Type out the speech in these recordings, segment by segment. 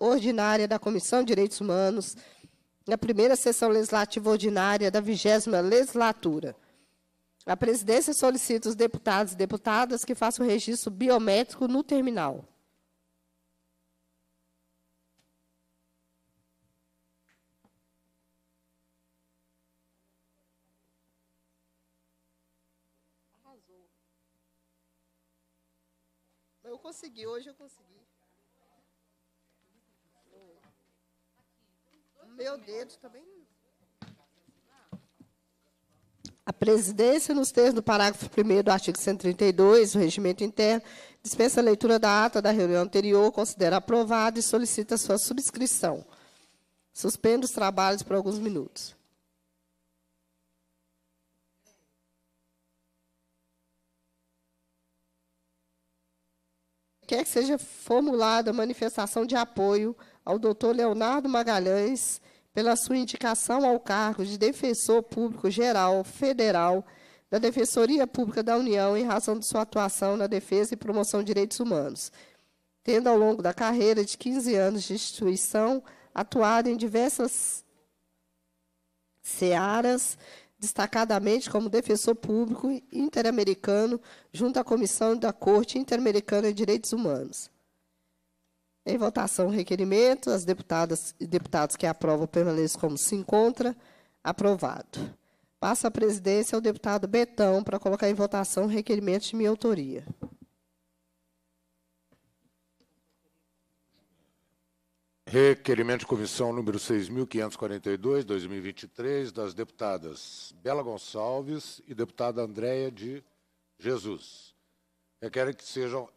ordinária da Comissão de Direitos Humanos, na primeira sessão legislativa ordinária da vigésima legislatura. A presidência solicita os deputados e deputadas que façam registro biométrico no terminal. Arrasou. Eu consegui, hoje eu consegui. Meu dedo também. Tá a presidência, nos termos do parágrafo 1 do artigo 132 do Regimento Interno, dispensa a leitura da ata da reunião anterior, considera aprovada e solicita sua subscrição. Suspendo os trabalhos por alguns minutos. Quer que seja formulada manifestação de apoio ao doutor Leonardo Magalhães pela sua indicação ao cargo de Defensor Público Geral Federal da Defensoria Pública da União em razão de sua atuação na defesa e promoção de direitos humanos, tendo ao longo da carreira de 15 anos de instituição atuado em diversas searas, destacadamente como defensor público interamericano junto à Comissão da Corte Interamericana de Direitos Humanos. Em votação, o requerimento. As deputadas e deputados que aprovam permaneçam como se encontra. Aprovado. Passa a presidência ao deputado Betão para colocar em votação o requerimento de minha autoria. Requerimento de comissão número 6.542, 2023, das deputadas Bela Gonçalves e deputada Andréia de Jesus. Requerem que, sejam,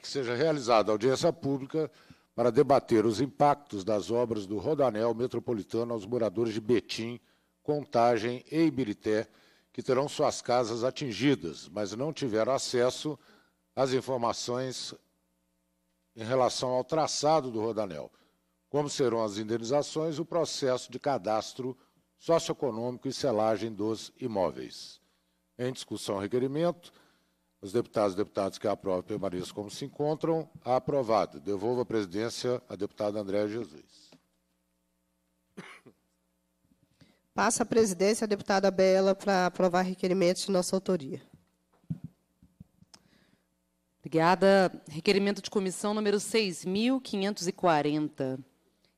que seja realizada audiência pública para debater os impactos das obras do Rodanel Metropolitano aos moradores de Betim, Contagem e Ibirité, que terão suas casas atingidas, mas não tiveram acesso às informações em relação ao traçado do Rodanel, como serão as indenizações, o processo de cadastro socioeconômico e selagem dos imóveis. Em discussão, requerimento os deputados e deputadas que aprovam permaneçam como se encontram. Aprovado. Devolvo a presidência à deputada Andréa Jesus. Passa a presidência à deputada Bela para aprovar requerimentos de nossa autoria. Obrigada. Requerimento de comissão número 6.540.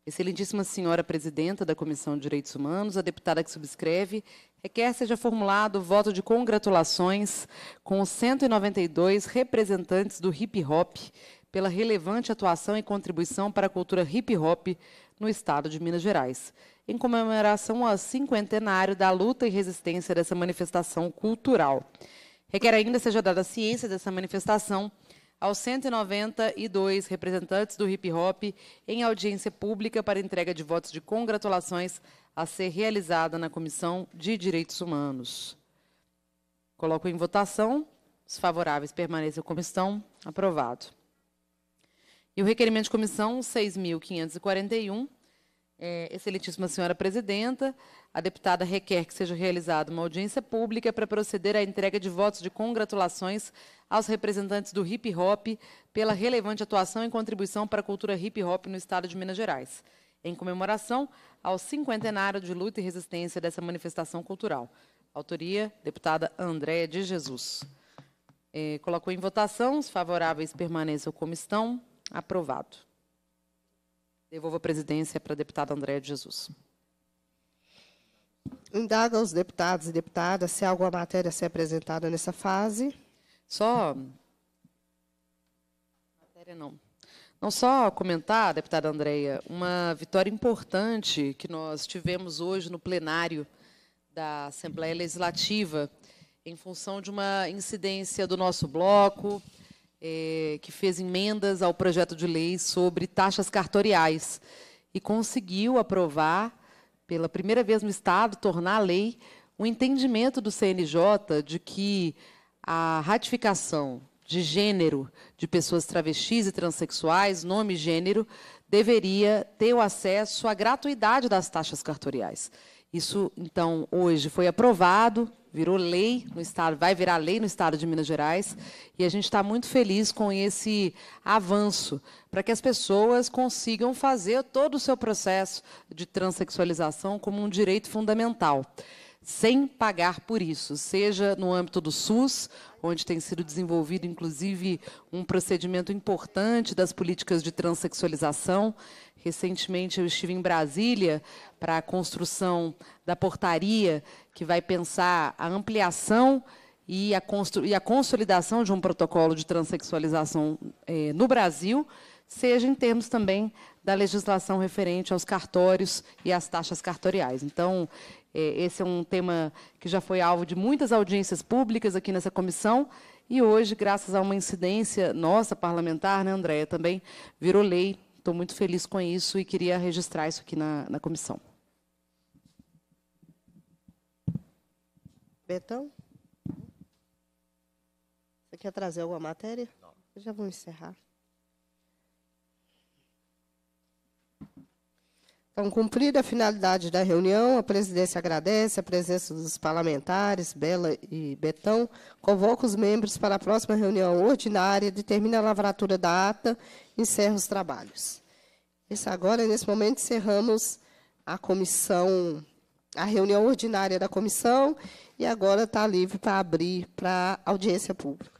Excelentíssima senhora presidenta da Comissão de Direitos Humanos, a deputada que subscreve, requer seja formulado o voto de congratulações com os 192 representantes do hip hop pela relevante atuação e contribuição para a cultura hip hop no estado de Minas Gerais, em comemoração ao cinquentenário da luta e resistência dessa manifestação cultural. Requer ainda seja dada a ciência dessa manifestação aos 192 representantes do hip hop em audiência pública para entrega de votos de congratulações a ser realizada na Comissão de Direitos Humanos. Coloco em votação. Os favoráveis permaneçam como estão. Aprovado. E o requerimento de comissão 6.541 é, excelentíssima senhora presidenta, a deputada requer que seja realizada uma audiência pública para proceder à entrega de votos de congratulações aos representantes do hip hop pela relevante atuação e contribuição para a cultura hip hop no estado de Minas Gerais, em comemoração ao cinquentenário de luta e resistência dessa manifestação cultural. Autoria, deputada Andréa de Jesus. É, colocou em votação, os favoráveis permaneçam como estão. Aprovado. Devolvo a presidência para a deputada Andréa de Jesus. Indaga aos deputados e deputadas se há alguma matéria a ser apresentada nessa fase. Só. Matéria não. Não só comentar, deputada Andréia, uma vitória importante que nós tivemos hoje no plenário da Assembleia Legislativa, em função de uma incidência do nosso bloco, é, que fez emendas ao projeto de lei sobre taxas cartoriais e conseguiu aprovar, pela primeira vez no Estado, tornar a lei o um entendimento do CNJ de que a ratificação de gênero de pessoas travestis e transexuais, nome e gênero, deveria ter o acesso à gratuidade das taxas cartoriais. Isso, então, hoje foi aprovado virou lei no estado, vai virar lei no estado de Minas Gerais, e a gente está muito feliz com esse avanço para que as pessoas consigam fazer todo o seu processo de transexualização como um direito fundamental sem pagar por isso, seja no âmbito do SUS, onde tem sido desenvolvido inclusive um procedimento importante das políticas de transexualização. Recentemente eu estive em Brasília para a construção da portaria que vai pensar a ampliação e a, e a consolidação de um protocolo de transexualização eh, no Brasil seja em termos também da legislação referente aos cartórios e às taxas cartoriais. Então, é, esse é um tema que já foi alvo de muitas audiências públicas aqui nessa comissão e hoje, graças a uma incidência nossa parlamentar, né, Andréia, também virou lei. Estou muito feliz com isso e queria registrar isso aqui na, na comissão. Betão? Você quer trazer alguma matéria? Não. Eu já vou encerrar. Então, cumprida a finalidade da reunião, a presidência agradece a presença dos parlamentares Bela e Betão, convoca os membros para a próxima reunião ordinária, determina a lavratura da ata e encerra os trabalhos. Isso agora, nesse momento, encerramos a comissão, a reunião ordinária da comissão e agora está livre para abrir para audiência pública.